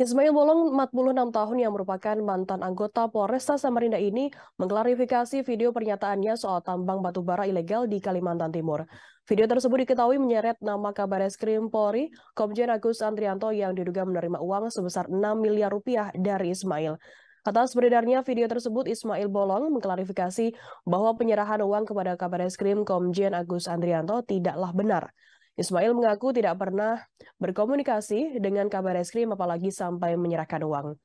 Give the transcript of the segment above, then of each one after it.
Ismail Bolong, 46 tahun yang merupakan mantan anggota Polresta Samarinda ini mengklarifikasi video pernyataannya soal tambang batubara ilegal di Kalimantan Timur. Video tersebut diketahui menyeret nama kabar eskrim Polri, Komjen Agus Andrianto yang diduga menerima uang sebesar 6 miliar rupiah dari Ismail. Atas beredarnya video tersebut, Ismail Bolong mengklarifikasi bahwa penyerahan uang kepada kabar eskrim Komjen Agus Andrianto tidaklah benar. Ismail mengaku tidak pernah berkomunikasi dengan kabar eskrim apalagi sampai menyerahkan uang.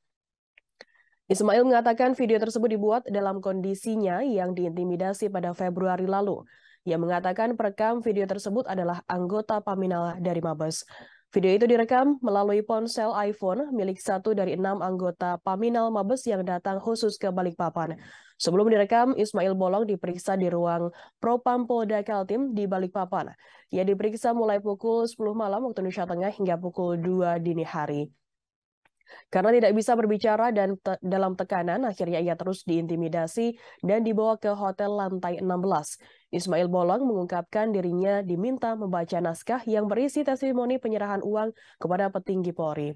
Ismail mengatakan video tersebut dibuat dalam kondisinya yang diintimidasi pada Februari lalu. Ia mengatakan perekam video tersebut adalah anggota paminal dari Mabes. Video itu direkam melalui ponsel iPhone milik satu dari enam anggota Paminal Mabes yang datang khusus ke Balikpapan. Sebelum direkam, Ismail Bolong diperiksa di ruang Propam Polda Kaltim di Balikpapan. Ia diperiksa mulai pukul 10 malam waktu Indonesia Tengah hingga pukul 2 dini hari. Karena tidak bisa berbicara dan te dalam tekanan, akhirnya ia terus diintimidasi dan dibawa ke hotel lantai 16. Ismail Bolong mengungkapkan dirinya diminta membaca naskah yang berisi testimoni penyerahan uang kepada petinggi Polri.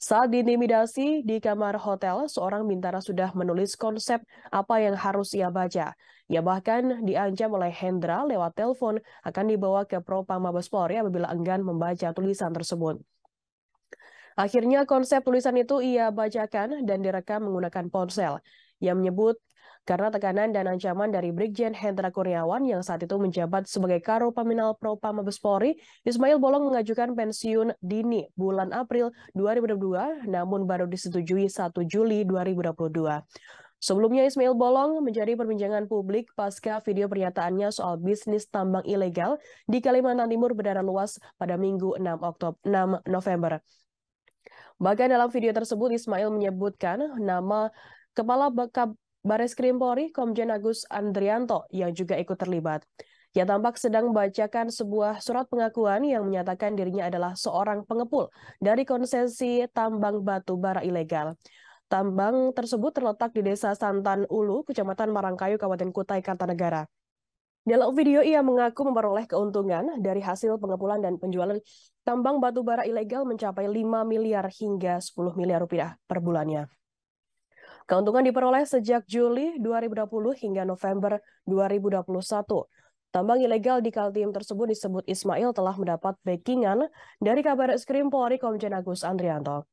Saat diintimidasi di kamar hotel, seorang bintara sudah menulis konsep apa yang harus ia baca. Ia bahkan diancam oleh Hendra lewat telepon akan dibawa ke Propam Mabes Polri apabila enggan membaca tulisan tersebut. Akhirnya konsep tulisan itu ia bacakan dan direkam menggunakan ponsel. Ia menyebut karena tekanan dan ancaman dari Brigjen Hendra Kurniawan yang saat itu menjabat sebagai Karo Paminal Propa Mabes Polri, Ismail Bolong mengajukan pensiun dini bulan April 2022 namun baru disetujui 1 Juli 2022. Sebelumnya Ismail Bolong menjadi perbincangan publik pasca video pernyataannya soal bisnis tambang ilegal di Kalimantan Timur berdarah luas pada Minggu 6 Oktober 6 November. Bahkan dalam video tersebut Ismail menyebutkan nama Kepala Baka Baris Krim Polri Komjen Agus Andrianto yang juga ikut terlibat. Ia tampak sedang membacakan sebuah surat pengakuan yang menyatakan dirinya adalah seorang pengepul dari konsesi tambang batu bara ilegal. Tambang tersebut terletak di Desa Santan Ulu, Kecamatan Marangkayu, Kabupaten Kutai, Kartanegara. Dalam video ia mengaku memperoleh keuntungan dari hasil pengepulan dan penjualan tambang batu bara ilegal mencapai 5 miliar hingga 10 miliar rupiah per bulannya. Keuntungan diperoleh sejak Juli 2020 hingga November 2021. Tambang ilegal di Kaltim tersebut disebut Ismail telah mendapat backingan dari kabar eskrim Polri Komjen Agus Andrianto.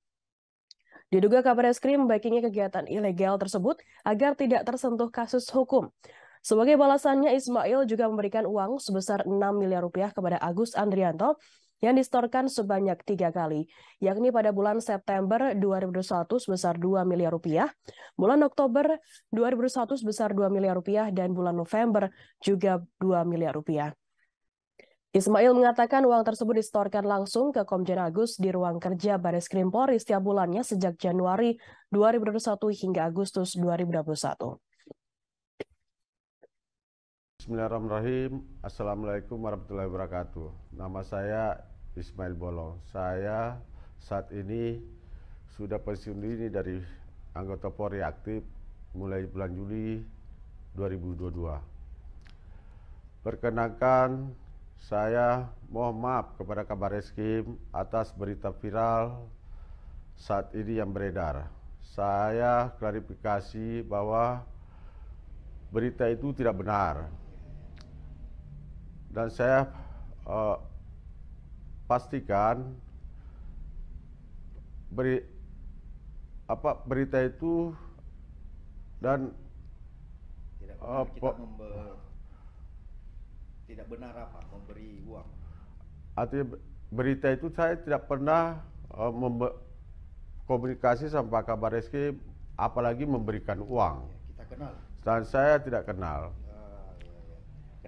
Diduga kabar eskrim backingnya kegiatan ilegal tersebut agar tidak tersentuh kasus hukum. Sebagai balasannya, Ismail juga memberikan uang sebesar 6 miliar rupiah kepada Agus Andrianto yang distorkan sebanyak tiga kali, yakni pada bulan September 2021 sebesar 2 miliar rupiah, bulan Oktober 2021 sebesar 2 miliar rupiah, dan bulan November juga 2 miliar rupiah. Ismail mengatakan uang tersebut distorkan langsung ke Komjen Agus di ruang kerja Baris Krim Polri setiap bulannya sejak Januari 2021 hingga Agustus 2021. Bismillahirrahmanirrahim. Assalamualaikum warahmatullahi wabarakatuh. Nama saya Ismail Bolong. Saya saat ini sudah pensiun dini dari anggota Polri aktif mulai bulan Juli 2022. Perkenankan saya mohon maaf kepada kabar eskim atas berita viral saat ini yang beredar. Saya klarifikasi bahwa berita itu tidak benar dan saya uh, pastikan beri apa berita itu dan tidak eh, benar uh, kita member, tidak benar apa memberi uang artinya berita itu saya tidak pernah uh, komunikasi sama Pak Kabar eski, apalagi memberikan uang iya, kita kenal dan saya tidak kenal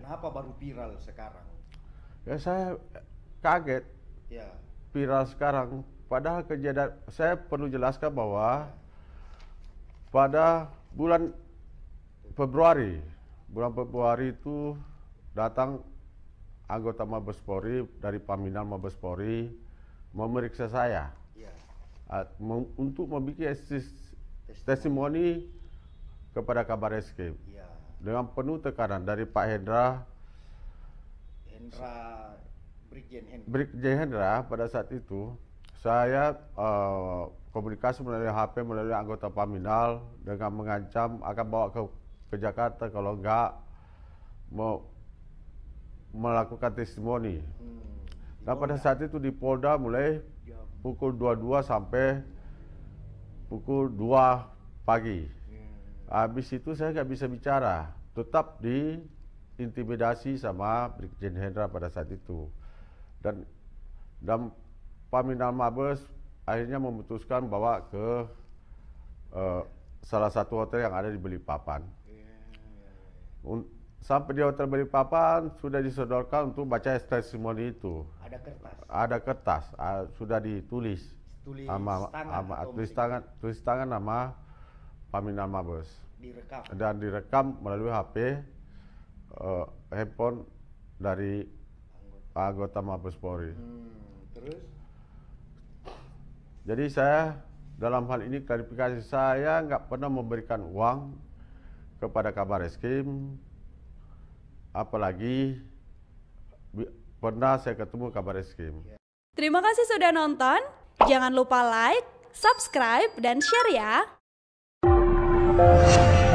apa baru viral sekarang? Ya saya kaget. Ya. Viral sekarang. Padahal kejadian saya perlu jelaskan bahwa pada bulan Februari, bulan Februari itu datang anggota Mabes Polri dari Paminal Mabes Polri memeriksa saya ya. untuk membuat testimoni kepada kabar eskrim. Ya dengan penuh tekanan dari Pak Hendra Hendra Brigjen Hendra Hendra pada saat itu saya uh, komunikasi melalui HP melalui anggota Paminal dengan mengancam akan bawa ke ke Jakarta kalau enggak mau melakukan testimoni. Hmm, nah pada saat itu di Polda mulai pukul 22 sampai pukul 2 pagi. Habis itu saya nggak bisa bicara, tetap diintimidasi sama Brigjen Hendra pada saat itu. Dan dan Paminal Mabes akhirnya memutuskan bawa ke uh, salah satu hotel yang ada di Balikpapan. Iya. Un sampai di hotel Balikpapan sudah disodorkan untuk baca testimoni itu. Ada kertas. Ada kertas, uh, sudah ditulis. Tulis sama, tangan. Sama, tulis tangan, tulis tangan nama Pamina Mabes. Direkam. Dan direkam melalui HP uh, eh, handphone dari anggota, anggota Mabes Polri. Hmm, terus? Jadi saya dalam hal ini klarifikasi saya nggak pernah memberikan uang kepada kabar eskrim, apalagi pernah saya ketemu kabar eskrim. Ya. Terima kasih sudah nonton. Jangan lupa like, subscribe, dan share ya. Música